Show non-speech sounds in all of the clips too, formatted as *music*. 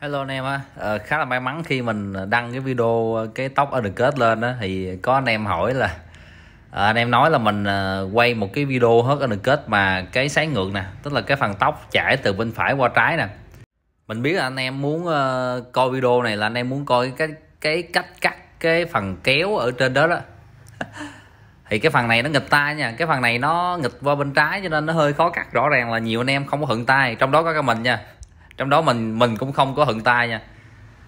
Hello anh em á, à, ờ, khá là may mắn khi mình đăng cái video ờ, cái tóc ở kết lên á thì có anh em hỏi là à, anh em nói là mình à, quay một cái video hết ở kết mà cái sái ngược nè, tức là cái phần tóc chảy từ bên phải qua trái nè. Mình biết là anh em muốn uh, coi video này là anh em muốn coi cái cái cách cắt cái phần kéo ở trên đó đó. *laughs* thì cái phần này nó nghịch tay nha, cái phần này nó nghịch qua bên trái cho nên nó hơi khó cắt rõ ràng là nhiều anh em không có thuận tay, trong đó có cả mình nha trong đó mình mình cũng không có hận tay nha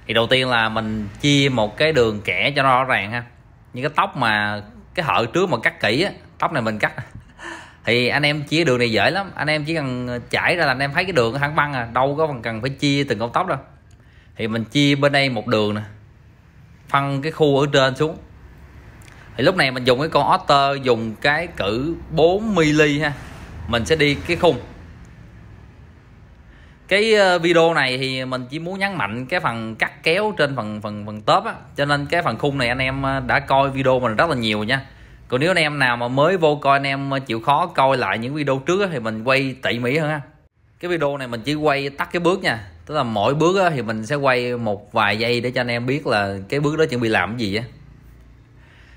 thì đầu tiên là mình chia một cái đường kẻ cho nó rõ ràng ha những cái tóc mà cái hở trước mà cắt kỹ á tóc này mình cắt *laughs* thì anh em chia đường này dễ lắm anh em chỉ cần chảy ra là anh em thấy cái đường thẳng băng à đâu có cần phải chia từng con tóc đâu thì mình chia bên đây một đường nè phân cái khu ở trên xuống thì lúc này mình dùng cái con otter dùng cái cử 4 mm ha mình sẽ đi cái khung cái ờ, video này thì mình chỉ muốn nhấn mạnh cái phần cắt kéo trên phần phần phần top á cho nên cái phần khung này anh em ờ, đã coi video mình rất là nhiều nha còn nếu anh em nào mà mới vô coi anh em ờ, chịu khó coi lại những video trước thì mình quay tỉ mỉ hơn ha cái video này mình chỉ quay tắt cái bước nha tức là mỗi bước thì mình sẽ quay một vài giây để cho anh em biết là cái bước đó chuẩn bị làm cái gì á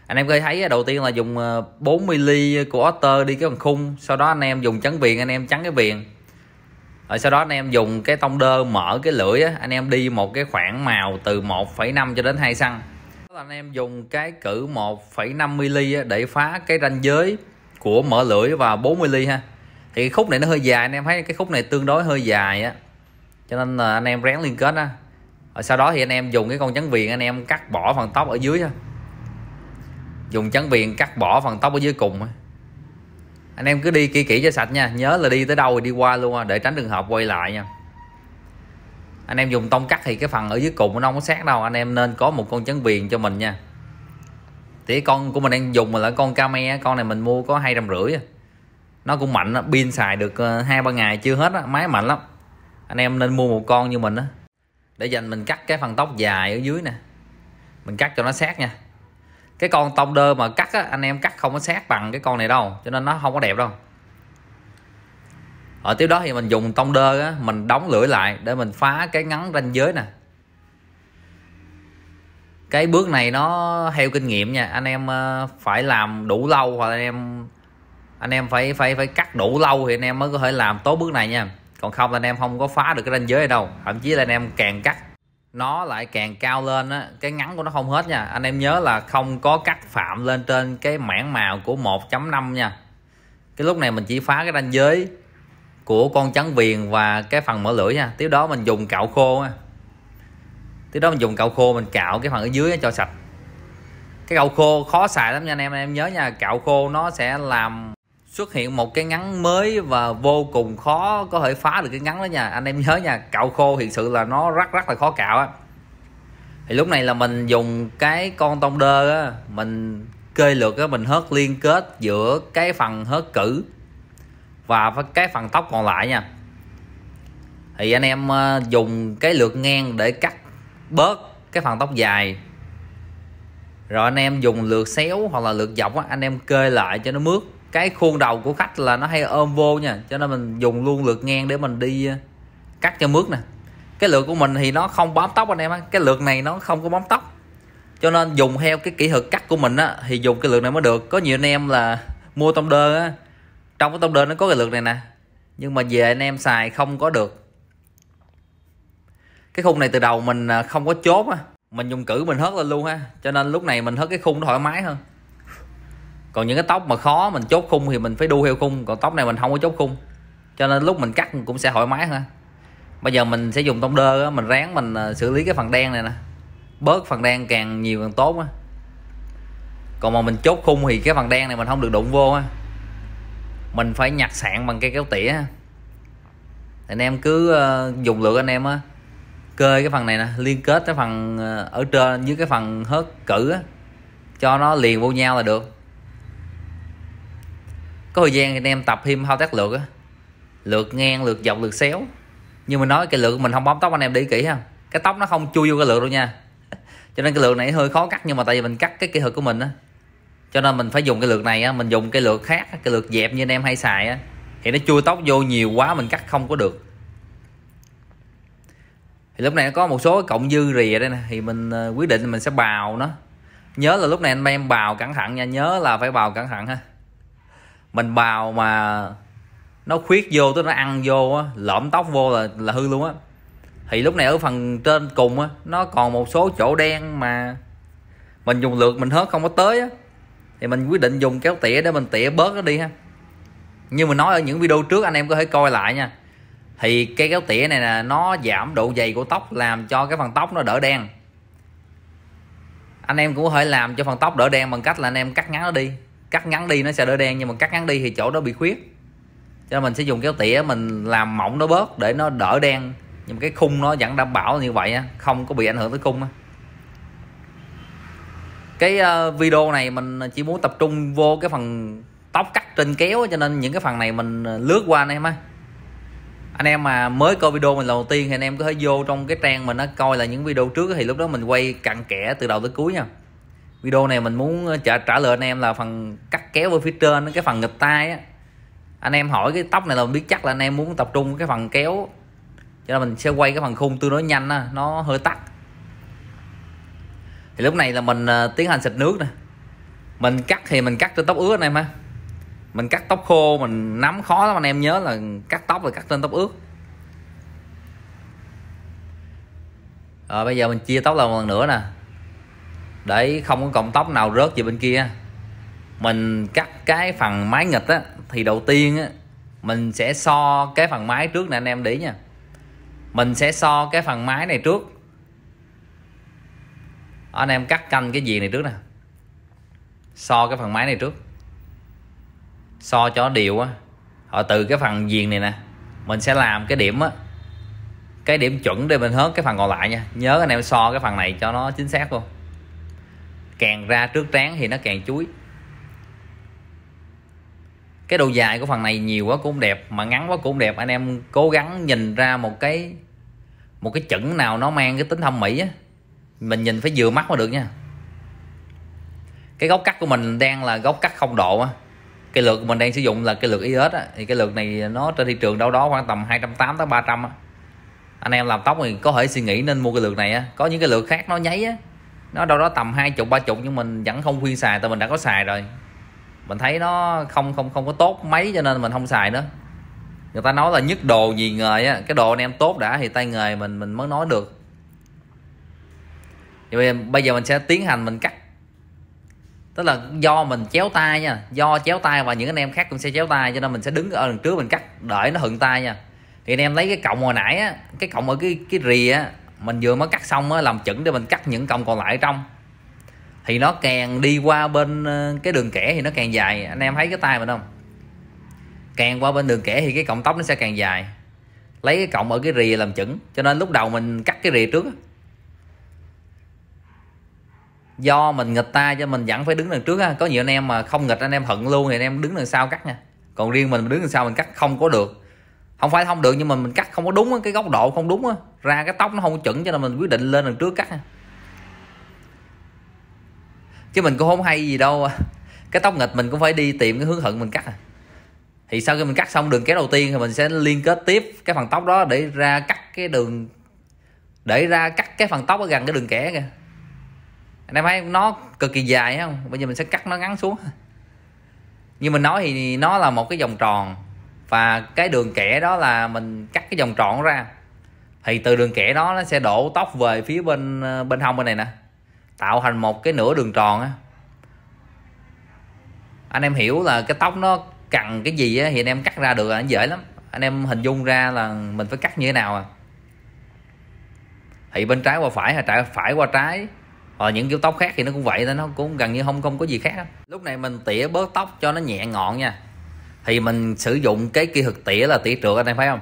anh em có thấy đầu tiên là dùng 40 ly của Otter đi cái phần khung sau đó anh em dùng chấn viền anh em chắn cái viền rồi sau đó anh em dùng cái tông đơ mở cái lưỡi á, anh em đi một cái khoảng màu từ 1,5 cho đến 2 xăng anh em dùng cái cử 1,5 mm để phá cái ranh giới của mở lưỡi và 40 mm ha thì khúc này nó hơi dài anh em thấy cái khúc này tương đối hơi dài á cho nên là anh em ráng liên kết á rồi sau đó thì anh em dùng cái con trắng viền anh em cắt bỏ phần tóc ở dưới ha dùng trắng viền cắt bỏ phần tóc ở dưới cùng á anh em cứ đi kỹ kỹ cho sạch nha nhớ là đi tới đâu thì đi qua luôn à, để tránh trường hợp quay lại nha anh em dùng tông cắt thì cái phần ở dưới cùng nó không có sát đâu anh em nên có một con chấn viền cho mình nha thì con của mình đang dùng là con Kame con này mình mua có hai trăm rưỡi à. nó cũng mạnh pin xài được ờ, hai ba ngày chưa hết á máy mạnh lắm anh em nên mua một con như mình á để dành mình cắt cái phần tóc dài ở dưới nè mình cắt cho nó sát nha cái con tông đơ mà cắt á, anh em cắt không có sát bằng cái con này đâu cho nên nó không có đẹp đâu ở tiếp đó thì mình dùng tông đơ á, mình đóng lưỡi lại để mình phá cái ngắn ranh giới nè cái bước này nó theo kinh nghiệm nha anh em ờ, phải làm đủ lâu hoặc anh em anh em phải phải phải cắt đủ lâu thì anh em mới có thể làm tốt bước này nha còn không là anh em không có phá được cái ranh giới này đâu thậm chí là anh em càng cắt nó lại càng cao lên á cái ngắn của nó không hết nha anh em nhớ là không có cắt phạm lên trên cái mảng màu của 1.5 nha cái lúc này mình chỉ phá cái ranh giới của con trắng viền và cái phần mở lưỡi nha tiếp đó mình dùng cạo khô á tiếp đó mình dùng cạo khô mình cạo cái phần ở dưới cho sạch cái cạo khô khó xài lắm nha anh em anh em nhớ nha cạo khô nó sẽ làm xuất hiện một cái ngắn mới và vô cùng khó có thể phá được cái ngắn đó nha anh em nhớ nha cạo khô hiện sự là nó rất rất là khó cạo á thì lúc này là mình dùng cái con tông đơ á mình kê lược á mình hớt liên kết giữa cái phần hớt cử và cái phần tóc còn lại nha thì anh em ờ, dùng cái lược ngang để cắt bớt cái phần tóc dài rồi anh em dùng lược xéo hoặc là lược dọc á anh em kê lại cho nó mướt cái khuôn đầu của khách là nó hay ôm vô nha cho nên mình dùng luôn lượt ngang để mình đi ờ, cắt cho mướt nè cái lượt của mình thì nó không bám tóc anh em á cái lượt này nó không có bám tóc cho nên dùng theo cái kỹ thuật cắt của mình á thì dùng cái lượt này mới được có nhiều anh em là mua tông đơn á trong cái tông đơn nó có cái lượt này nè nhưng mà về anh em xài không có được cái khung này từ đầu mình ờ, không có chốt á mình dùng cử mình hớt lên luôn ha cho nên lúc này mình hớt cái khung thoải mái hơn còn những cái tóc mà khó mình chốt khung thì mình phải đu heo khung còn tóc này mình không có chốt khung cho nên lúc mình cắt cũng sẽ thoải mái ha bây giờ mình sẽ dùng tông đơ đó, mình ráng mình à, xử lý cái phần đen này nè bớt phần đen càng nhiều càng tốt á còn mà mình chốt khung thì cái phần đen này mình không được đụng vô á mình phải nhặt sạn bằng cây kéo tỉa anh em cứ à, dùng lượt anh em á cơi cái phần này nè liên kết cái phần à, ở trên dưới cái phần hớt cử á cho nó liền vô nhau là được có thời gian anh em tập thêm thao tác lượt á lượt ngang lượt dọc lượt xéo nhưng mà nói cái lượt mình không bóng tóc anh em đi kỹ không cái tóc nó không chui vô cái lượt đâu nha *laughs* cho nên cái lượt này hơi khó cắt nhưng mà tại vì mình cắt cái kỹ thuật của mình á cho nên mình phải dùng cái lượt này á mình dùng cái lượt khác cái lượt dẹp như anh em hay xài á thì nó chui tóc vô nhiều quá mình cắt không có được thì lúc này nó có một số cộng dư rìa đây nè thì mình ờ, quyết định mình sẽ bào nó nhớ là lúc này anh em bào cẩn thận nha nhớ là phải bào cẩn thận ha mình bào mà nó khuyết vô tới nó ăn vô á lõm tóc vô là là hư luôn á thì lúc này ở phần trên cùng á nó còn một số chỗ đen mà mình dùng lượt mình hết không có tới á thì mình quyết định dùng kéo tỉa để mình tỉa bớt nó đi ha như mình nói ở những video trước anh em có thể coi lại nha thì cái kéo tỉa này là nó giảm độ dày của tóc làm cho cái phần tóc nó đỡ đen anh em cũng có thể làm cho phần tóc đỡ đen bằng cách là anh em cắt ngắn nó đi cắt ngắn đi nó sẽ đỡ đen nhưng mà cắt ngắn đi thì chỗ đó bị khuyết cho nên mình sẽ dùng kéo tỉa mình làm mỏng nó bớt để nó đỡ đen nhưng cái khung nó vẫn đảm bảo như vậy không có bị ảnh hưởng tới khung cái ờ, video này mình chỉ muốn tập trung vô cái phần tóc cắt trên kéo cho nên những cái phần này mình ờ, lướt qua anh em á anh em mà mới coi video mình lần đầu tiên thì anh em có thể vô trong cái trang mình nó coi là những video trước thì lúc đó mình quay cặn kẽ từ đầu tới cuối nha video này mình muốn ờ, trả, trả lời anh em là phần cắt kéo ở phía trên cái phần nghịch tay á anh em hỏi cái tóc này là mình biết chắc là anh em muốn tập trung cái phần kéo cho nên mình sẽ quay cái phần khung tương nói nhanh á nó hơi tắt thì lúc này là mình ờ, tiến hành xịt nước nè mình cắt thì mình cắt trên tóc ướt anh em ha mình cắt tóc khô mình nắm khó lắm anh em nhớ là cắt tóc là cắt trên tóc ướt rồi bây giờ mình chia tóc lần lần nữa nè để không có cọng tóc nào rớt về bên kia mình cắt cái phần máy nghịch á thì đầu tiên á mình sẽ so cái phần máy trước nè anh em để nha mình sẽ so cái phần máy này trước Đó, anh em cắt canh cái gì này trước nè so cái phần máy này trước so cho đều á họ từ cái phần viền này nè mình sẽ làm cái điểm á cái điểm chuẩn để mình hớt cái phần còn lại nha nhớ anh em so cái phần này cho nó chính xác luôn càng ra trước trán thì nó càng chuối cái độ dài của phần này nhiều quá cũng đẹp mà ngắn quá cũng đẹp anh em cố gắng nhìn ra một cái một cái chuẩn nào nó mang cái tính thẩm mỹ á mình nhìn phải vừa mắt mà được nha cái góc cắt của mình đang là góc cắt không độ á cái lượt mình đang sử dụng là cái lượt IS á thì cái lượt này nó trên thị trường đâu đó khoảng tầm 280 tới 300 á anh em làm tóc thì có thể suy nghĩ nên mua cái lượt này á có những cái lượt khác nó nháy á nó đâu đó tầm hai chục ba chục nhưng mình vẫn không khuyên xài tại mình đã có xài rồi mình thấy nó không không không có tốt mấy cho nên mình không xài nữa người ta nói là nhất đồ gì người á cái đồ anh em tốt đã thì tay nghề mình mình mới nói được thì bây, giờ, mình sẽ tiến hành mình cắt tức là do mình chéo tay nha do chéo tay và những anh em khác cũng sẽ chéo tay cho nên mình sẽ đứng ở đằng trước mình cắt đợi nó hận tay nha thì anh em lấy cái cọng hồi nãy á cái cọng ở cái cái rì á mình vừa mới cắt xong á làm chững để mình cắt những cọng còn lại trong thì nó càng đi qua bên ờ, cái đường kẻ thì nó càng dài anh em thấy cái tay mình không càng qua bên đường kẻ thì cái cọng tóc nó sẽ càng dài lấy cái cọng ở cái rìa làm chuẩn cho nên lúc đầu mình cắt cái rìa trước do mình nghịch ta cho mình vẫn phải đứng đằng trước á có nhiều anh em mà không nghịch anh em hận luôn thì anh em đứng đằng sau cắt nha còn riêng mình đứng đằng sau mình cắt không có được không phải không được nhưng mà mình cắt không có đúng cái góc độ không đúng ra cái tóc nó không chuẩn cho nên mình quyết định lên lần trước cắt chứ mình cũng không hay gì đâu cái tóc nghịch mình cũng phải đi tìm cái hướng thuận mình cắt à. thì sau khi mình cắt xong đường kéo đầu tiên thì mình sẽ liên kết tiếp cái phần tóc đó để ra cắt cái đường để ra cắt cái phần tóc ở gần cái đường kẻ kìa anh em thấy nó cực kỳ dài không bây giờ mình sẽ cắt nó ngắn xuống như mình nói thì nó là một cái vòng tròn và cái đường kẻ đó là mình cắt cái vòng tròn ra thì từ đường kẻ đó nó sẽ đổ tóc về phía bên ờ, bên hông bên này nè tạo thành một cái nửa đường tròn á anh em hiểu là cái tóc nó cần cái gì á thì anh em cắt ra được là dễ lắm anh em hình dung ra là mình phải cắt như thế nào à thì bên trái qua phải hay à, trái phải qua trái hoặc những kiểu tóc khác thì nó cũng vậy nên nó cũng gần như không không có gì khác lúc này mình tỉa bớt tóc cho nó nhẹ ngọn nha thì mình sử dụng cái kỹ thuật tỉa là tỉa trượt anh em thấy không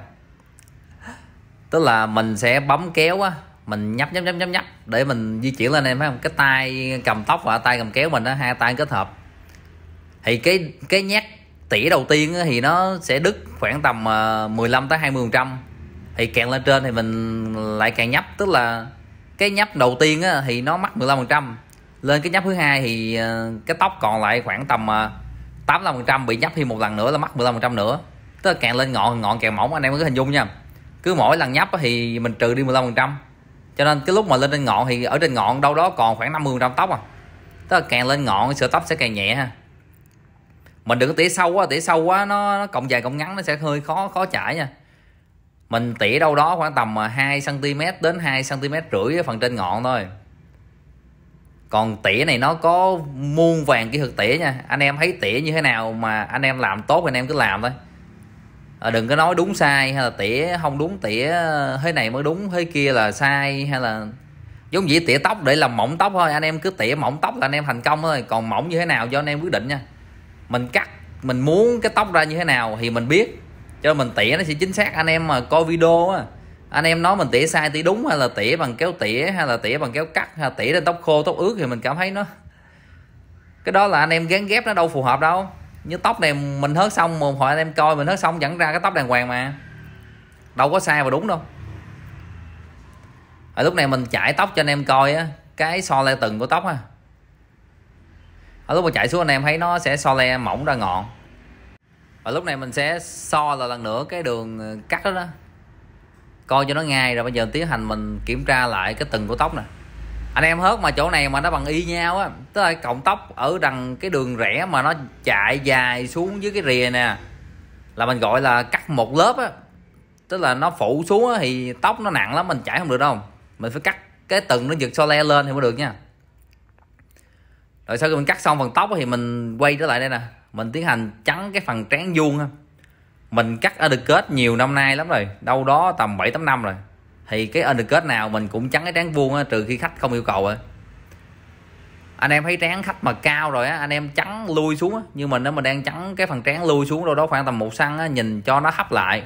tức là mình sẽ bấm kéo á mình nhấp nhấp nhấp nhấp nhấp để mình di chuyển lên em thấy không cái tay cầm tóc và tay cầm kéo mình đó hai tay kết hợp thì cái cái nhát tỉ đầu tiên thì nó sẽ đứt khoảng tầm 15 ờ, tới 20 trăm thì càng lên trên thì mình lại càng nhấp tức là cái nhấp đầu tiên thì nó mắc 15 phần trăm lên cái nhấp thứ hai thì ờ, cái tóc còn lại khoảng tầm ờ, 85% bị nhấp thêm một lần nữa là mắc 15% nữa tức là càng lên ngọn ngọn càng mỏng anh em cứ hình dung nha cứ mỗi lần nhấp thì mình trừ đi 15% cho nên cái lúc mà lên trên ngọn thì ở trên ngọn đâu đó còn khoảng 50% tóc à tức là càng lên ngọn sợi tóc sẽ càng nhẹ ha mình đừng có tỉa sâu quá tỉa sâu quá nó, nó cộng dài cộng ngắn nó sẽ hơi khó khó chảy nha mình tỉa đâu đó khoảng tầm 2 à, cm đến 2 cm rưỡi phần trên ngọn thôi còn tỉa này nó có muôn vàng kỹ thuật tỉa nha anh em thấy tỉa như thế nào mà anh em làm tốt anh em cứ làm thôi à, đừng có nói đúng sai hay là tỉa không đúng tỉa thế này mới đúng thế kia là sai hay là giống vậy tỉa tóc để làm mỏng tóc thôi anh em cứ tỉa mỏng tóc là anh em thành công thôi còn mỏng như thế nào do anh em quyết định nha mình cắt mình muốn cái tóc ra như thế nào thì mình biết cho mình tỉa nó sẽ chính xác anh em mà coi video á anh em nói mình tỉa sai tỉa đúng hay là tỉa bằng kéo tỉa hay là tỉa bằng kéo cắt hay là tỉa lên tóc khô tóc ướt thì mình cảm thấy nó cái đó là anh em gán ghép nó đâu phù hợp đâu như tóc này mình hớt xong một hồi anh em coi mình hớt xong dẫn ra cái tóc đàng hoàng mà đâu có sai và đúng đâu ở lúc này mình chải tóc cho anh em coi á cái so le từng của tóc á ở lúc mà chạy xuống anh em thấy nó sẽ so le mỏng ra ngọn và lúc này mình sẽ so là lần nữa cái đường ờ, cắt đó đó coi cho nó ngay rồi bây giờ tiến hành mình kiểm tra lại cái từng của tóc nè anh em hớt mà chỗ này mà nó bằng y nhau á tức là cộng tóc ở đằng cái đường rẽ mà nó chạy dài xuống dưới cái rìa nè là mình gọi là cắt một lớp á tức là nó phủ xuống á, thì tóc nó nặng lắm mình chảy không được đâu mình phải cắt cái từng nó giật so le lên thì mới được nha rồi sau khi mình cắt xong phần tóc thì mình quay trở lại đây nè mình tiến hành trắng cái phần trán vuông ha mình cắt undercut nhiều năm nay lắm rồi đâu đó tầm 7 8 năm rồi thì cái undercut nào mình cũng trắng cái trán vuông á, trừ khi khách không yêu cầu rồi anh em thấy trán khách mà cao rồi á anh em trắng lui xuống á như mình đó mình đang trắng cái phần trán lui xuống đâu đó khoảng tầm một xăng á nhìn cho nó hấp lại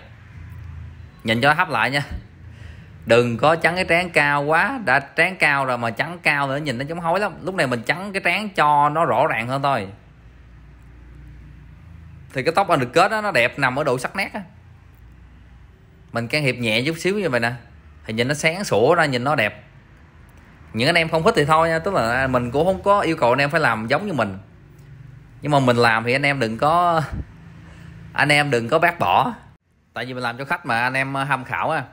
nhìn cho nó hấp lại nha đừng có trắng cái trán cao quá đã trán cao rồi mà trắng cao nữa nhìn nó chống hối lắm lúc này mình trắng cái trán cho nó rõ ràng hơn thôi thì cái tóc anh được kết đó, nó đẹp nằm ở độ sắc nét á mình can thiệp nhẹ chút xíu như vậy nè thì nhìn nó sáng sủa ra nhìn nó đẹp những anh em không thích thì thôi nha tức là mình cũng không có yêu cầu anh em phải làm giống như mình nhưng mà mình làm thì anh em đừng có anh em đừng có bác bỏ tại vì mình làm cho khách mà anh em tham khảo á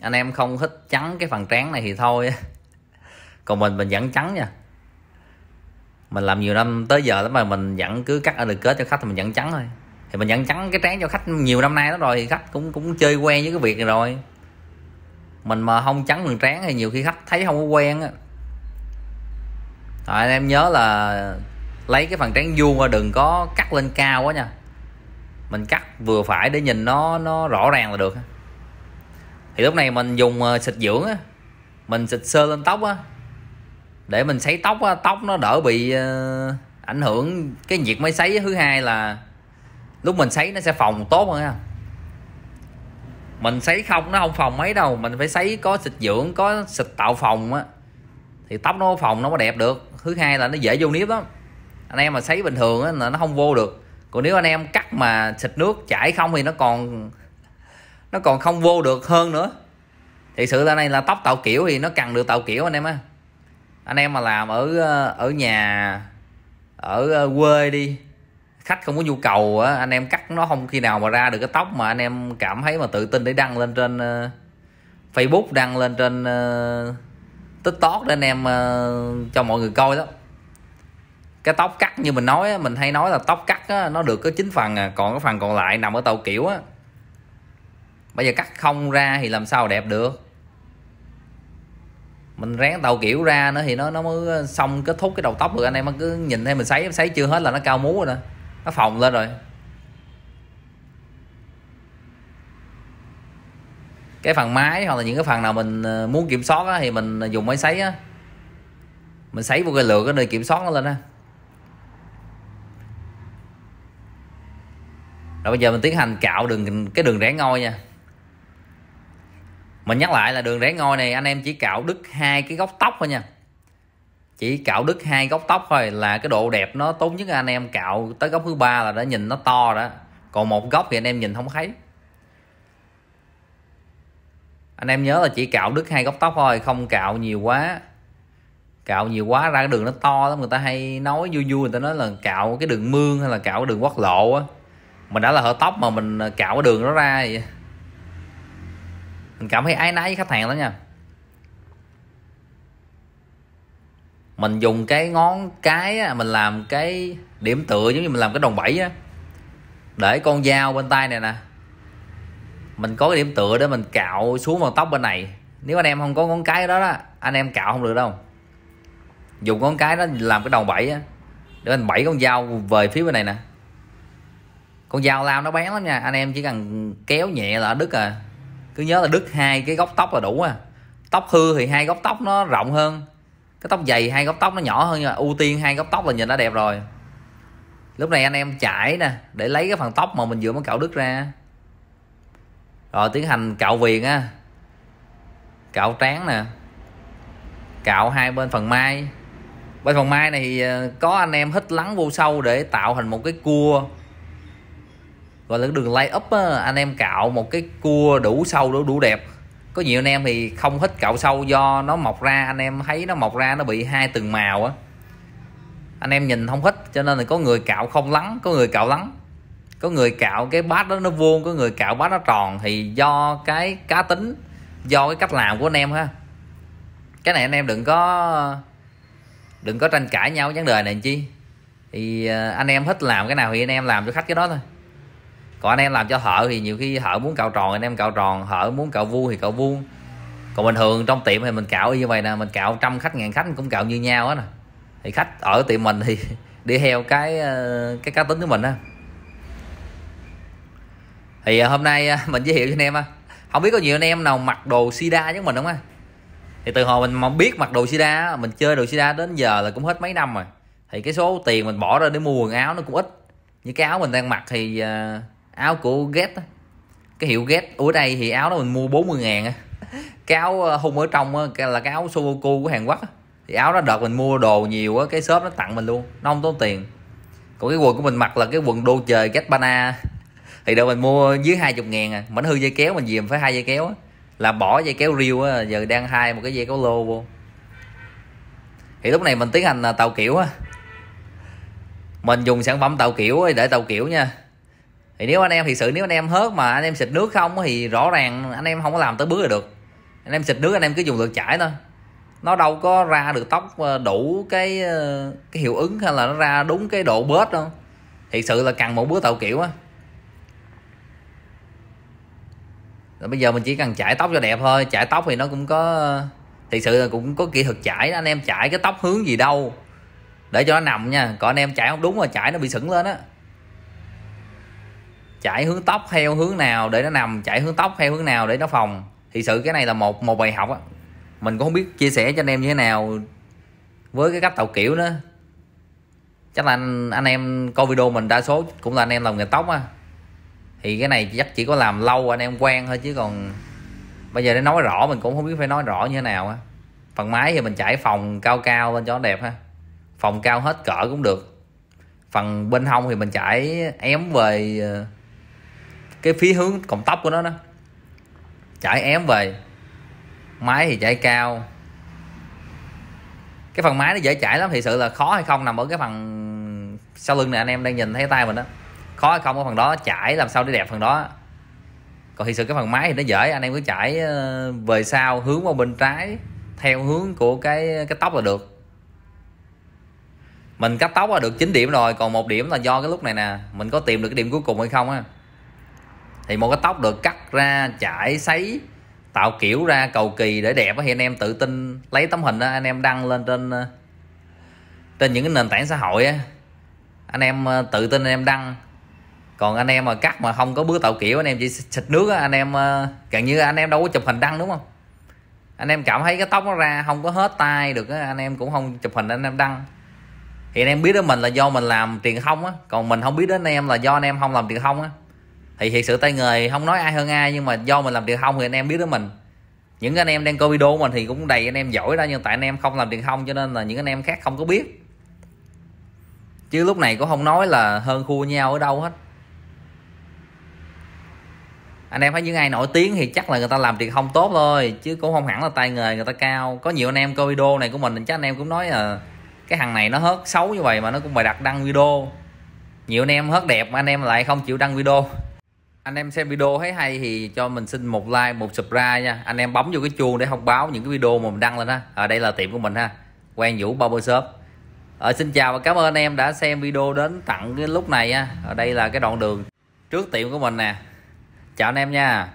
anh em không thích trắng cái phần trán này thì thôi còn mình mình vẫn trắng nha mình làm nhiều năm tới giờ lắm mà mình vẫn cứ cắt ở được kết cho khách thì mình vẫn trắng thôi thì mình vẫn trắng cái trán cho khách nhiều năm nay đó rồi thì khách cũng cũng chơi quen với cái việc này rồi mình mà không trắng đường trán thì nhiều khi khách thấy không có quen á rồi anh em nhớ là lấy cái phần trán vuông ra đừng có cắt lên cao quá nha mình cắt vừa phải để nhìn nó nó rõ ràng là được thì lúc này mình dùng ờ, xịt dưỡng á mình xịt sơ lên tóc á để mình sấy tóc á tóc nó đỡ bị uh, ảnh hưởng cái nhiệt máy sấy thứ hai là lúc mình sấy nó sẽ phòng tốt hơn ha mình sấy không nó không phòng mấy đâu mình phải sấy có xịt dưỡng có xịt tạo phòng á thì tóc nó phòng nó mới đẹp được thứ hai là nó dễ vô nếp lắm anh em mà sấy bình thường á là nó không vô được còn nếu anh em cắt mà xịt nước chảy không thì nó còn nó còn không vô được hơn nữa thì sự ra này là tóc tạo kiểu thì nó cần được tạo kiểu anh em á anh em mà làm ở ờ, ở nhà ở ờ, quê đi khách không có nhu cầu á anh em cắt nó không khi nào mà ra được cái tóc mà anh em cảm thấy mà tự tin để đăng lên trên ờ, facebook đăng lên trên tiktok để anh em cho mọi người coi đó cái tóc cắt như mình nói mình hay nói là tóc cắt nó được có chín phần à, còn cái phần còn lại nằm ở tàu kiểu á bây giờ cắt không ra thì làm sao đẹp được mình ráng tàu kiểu ra nó thì nó nó mới ờ, xong kết thúc cái đầu tóc rồi anh em cứ nhìn thấy mình sấy sấy chưa hết là nó cao mú rồi nè nó phồng lên rồi cái phần máy hoặc là những cái phần nào mình ờ, muốn kiểm soát á, thì mình ờ, dùng máy sấy á mình sấy vô cái lượt cái nơi kiểm soát nó lên á rồi bây giờ mình tiến hành cạo đường cái đường rẽ ngôi nha mình nhắc lại là đường rẽ ngôi này anh em chỉ cạo đứt hai cái góc tóc thôi nha chỉ cạo đứt hai góc tóc thôi là cái độ đẹp nó tốt nhất anh em cạo tới góc thứ ba là đã nhìn nó to đó còn một góc thì anh em nhìn không thấy anh em nhớ là chỉ cạo đứt hai góc tóc thôi không cạo nhiều quá cạo nhiều quá ra cái đường nó to lắm người ta hay nói vui vui người ta nói là cạo cái đường mương hay là cạo cái đường quốc lộ á mình đã là hở tóc mà mình cạo cái đường nó ra vậy mình cảm thấy ái nái với khách hàng đó nha mình dùng cái ngón cái á, mình làm cái điểm tựa giống như mình làm cái đòn bẩy á để con dao bên tay này nè mình có cái điểm tựa để mình cạo xuống vào tóc bên này nếu anh em không có ngón cái đó đó anh em cạo không được đâu dùng ngón cái đó làm cái đòn bẩy á để mình bẩy con dao về phía bên này nè con dao lao nó bén lắm nha anh em chỉ cần kéo nhẹ là đứt à cứ nhớ là đứt hai cái góc tóc là đủ à tóc hư thì hai góc tóc nó rộng hơn cái tóc dày hai góc tóc nó nhỏ hơn nhưng mà ưu tiên hai góc tóc là nhìn nó đẹp rồi lúc này anh em chải nè để lấy cái phần tóc mà mình vừa mới cạo đứt ra rồi tiến hành cạo viền á cạo trán nè cạo hai bên phần mai bên phần mai này ờ, có anh em hít lắng vô sâu để tạo thành một cái cua gọi là đường lay up á, anh em cạo một cái cua đủ sâu đủ đủ đẹp có nhiều anh em thì không thích cạo sâu do nó mọc ra anh em thấy nó mọc ra nó bị hai từng màu á anh em nhìn không thích cho nên là có người cạo không lắng có người cạo lắng có người cạo cái bát đó nó vuông có người cạo bát nó tròn thì do cái cá tính do cái cách làm của anh em ha cái này anh em đừng có đừng có tranh cãi nhau vấn đề này chi thì à, anh em thích làm cái nào thì anh em làm cho khách cái đó thôi còn anh em làm cho thợ thì nhiều khi thợ muốn cạo tròn anh em cạo tròn thợ muốn cạo vuông thì cạo vuông còn bình thường trong tiệm thì mình cạo như vậy nè mình cạo trăm khách ngàn khách cũng cạo như nhau á nè à. thì khách ở tiệm mình thì *laughs* đi theo cái ờ, cái cá tính của mình á thì ờ, hôm nay ờ, mình giới thiệu cho anh em á không biết có nhiều anh em nào mặc đồ sida giống mình không á thì từ hồi mình mà biết mặc đồ sida mình chơi đồ sida đến giờ là cũng hết mấy năm rồi thì cái số tiền mình bỏ ra để mua quần áo nó cũng ít như cái áo mình đang mặc thì áo của Get cái hiệu Get ở đây thì áo đó mình mua 40 ngàn cái áo ờ, hung ở trong là cái áo Subaru của Hàn Quốc thì áo đó đợt mình mua đồ nhiều cái shop nó tặng mình luôn nó không tốn tiền còn cái quần của mình mặc là cái quần đô trời Get Bana thì đợt mình mua dưới 20 ngàn à mảnh hư dây kéo mình dìm phải hai dây kéo là bỏ dây kéo riêu giờ đang hai một cái dây kéo lô vô thì lúc này mình tiến hành ờ, tàu kiểu á mình dùng sản phẩm tàu kiểu để tàu kiểu nha thì nếu anh em thì sự nếu anh em hớt mà anh em xịt nước không thì rõ ràng anh em không có làm tới bước là được anh em xịt nước anh em cứ dùng lượt chải thôi nó đâu có ra được tóc ờ, đủ cái ờ, cái hiệu ứng hay là nó ra đúng cái độ bớt đâu thì sự là cần một bước tạo kiểu á rồi bây giờ mình chỉ cần chải tóc cho đẹp thôi chải tóc thì nó cũng có thì sự là cũng có kỹ thuật chải anh em chải cái tóc hướng gì đâu để cho nó nằm nha còn anh em chải không đúng mà chải nó bị sững lên á chảy hướng tóc theo hướng nào để nó nằm chảy hướng tóc theo hướng nào để nó phòng thì sự cái này là một một bài học á mình cũng không biết chia sẻ cho anh em như thế nào với cái cách tạo kiểu đó chắc là anh, anh em coi video mình đa số cũng là anh em làm nghề tóc á thì cái này chắc chỉ có làm lâu anh em quen thôi chứ còn bây giờ để nói rõ mình cũng không biết phải nói rõ như thế nào á phần máy thì mình chảy phòng cao cao lên cho nó đẹp ha phòng cao hết cỡ cũng được phần bên hông thì mình chảy ém về ờ, cái phía hướng còng tóc của nó đó chảy ém về máy thì chạy cao cái phần máy nó dễ chạy lắm thì sự là khó hay không nằm ở cái phần sau lưng này anh em đang nhìn thấy tay mình đó khó hay không ở phần đó chạy làm sao để đẹp phần đó còn thì sự cái phần máy thì nó dễ anh em cứ chạy ờ, về sau hướng qua bên trái theo hướng của cái cái tóc là được mình cắt tóc là được 9 điểm rồi còn một điểm là do cái lúc này nè mình có tìm được cái điểm cuối cùng hay không á thì một cái tóc được cắt ra chải sấy tạo kiểu ra cầu kỳ để đẹp thì anh em tự tin lấy tấm hình đó anh em đăng lên trên trên những cái nền tảng xã hội anh em tự tin anh em đăng còn anh em mà cắt mà không có bước tạo kiểu anh em chỉ xịt nước anh em gần như anh em đâu có chụp hình đăng đúng không anh em cảm thấy cái tóc nó ra không có hết tay được anh em cũng không chụp hình anh em đăng thì anh em biết đó mình là do mình làm truyền thông á còn mình không biết đến anh em là do anh em không làm truyền thông á thì hiện sự tay nghề không nói ai hơn ai nhưng mà do mình làm truyền thông thì anh em biết đó mình những anh em đang coi video mình thì cũng đầy anh em giỏi ra nhưng tại anh em không làm truyền thông cho nên là những anh em khác không có biết chứ lúc này cũng không nói là hơn khu nhau ở đâu hết anh em thấy những ai nổi tiếng thì chắc là người ta làm truyền thông tốt thôi chứ cũng không hẳn là tay nghề người ta cao có nhiều anh em coi video này của mình thì chắc anh em cũng nói là cái thằng này nó hớt xấu như vậy mà nó cũng bày đặt đăng video nhiều anh em hớt đẹp mà anh em lại không chịu đăng video anh em xem video thấy hay thì cho mình xin một like một subscribe nha anh em bấm vô cái chuông để thông báo những cái video mà mình đăng lên ha ở à, đây là tiệm của mình ha Quang Vũ Barber Shop ở ờ, à, xin chào và cảm ơn anh em đã xem video đến tận cái lúc này nha ở à, đây là cái đoạn đường trước tiệm của mình nè chào anh em nha